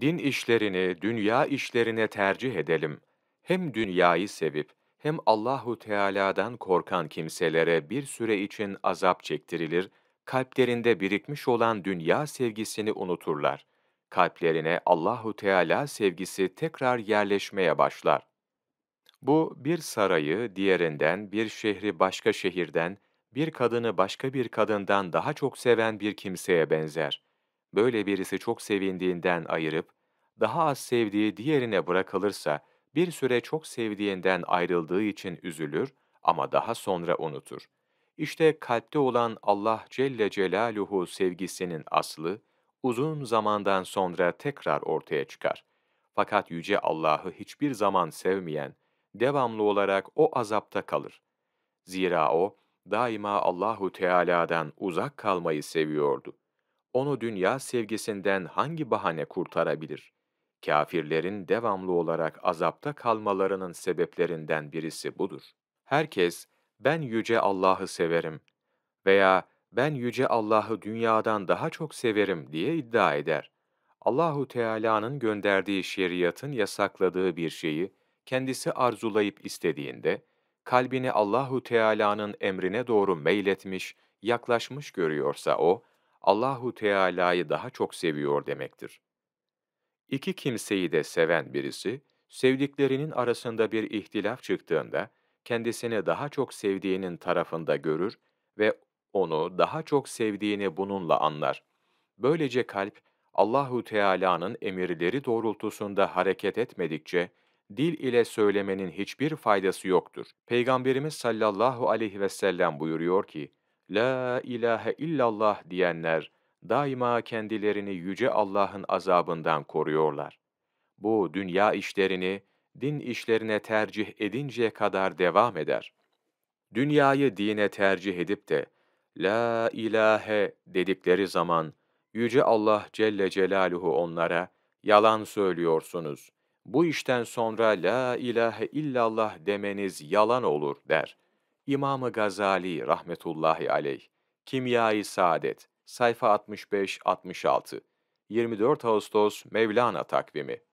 din işlerini dünya işlerine tercih edelim. Hem dünyayı sevip hem Allahu Teala'dan korkan kimselere bir süre için azap çektirilir, kalplerinde birikmiş olan dünya sevgisini unuturlar. Kalplerine Allahu Teala sevgisi tekrar yerleşmeye başlar. Bu bir sarayı diğerinden, bir şehri başka şehirden, bir kadını başka bir kadından daha çok seven bir kimseye benzer böyle birisi çok sevindiğinden ayırıp, daha az sevdiği diğerine bırakılırsa, bir süre çok sevdiğinden ayrıldığı için üzülür ama daha sonra unutur. İşte kalpte olan Allah Celle Celaluhu sevgisinin aslı, uzun zamandan sonra tekrar ortaya çıkar. Fakat Yüce Allah'ı hiçbir zaman sevmeyen, devamlı olarak o azapta kalır. Zira o, daima Allahu Teala'dan uzak kalmayı seviyordu onu dünya sevgisinden hangi bahane kurtarabilir? Kafirlerin devamlı olarak azapta kalmalarının sebeplerinden birisi budur. Herkes, ben yüce Allah'ı severim veya ben yüce Allah'ı dünyadan daha çok severim diye iddia eder. Allahu Teala'nın gönderdiği şeriatın yasakladığı bir şeyi kendisi arzulayıp istediğinde kalbini Allahu Teala'nın emrine doğru meyletmiş, yaklaşmış görüyorsa o Allahu Teala'yı daha çok seviyor demektir. İki kimseyi de seven birisi, sevdiklerinin arasında bir ihtilaf çıktığında kendisini daha çok sevdiğinin tarafında görür ve onu daha çok sevdiğini bununla anlar. Böylece kalp Allahu Teala'nın emirleri doğrultusunda hareket etmedikçe dil ile söylemenin hiçbir faydası yoktur. Peygamberimiz sallallahu aleyhi ve sellem buyuruyor ki: La ilahe illallah diyenler daima kendilerini yüce Allah'ın azabından koruyorlar. Bu dünya işlerini din işlerine tercih edinceye kadar devam eder. Dünyayı dine tercih edip de La ilahe dedikleri zaman Yüce Allah Celle Celaluhu onlara yalan söylüyorsunuz. Bu işten sonra La ilahe illallah demeniz yalan olur der.'' İmam-ı Gazali rahmetullahi aleyh, Kimyai Saadet, sayfa 65-66, 24 Ağustos Mevlana takvimi.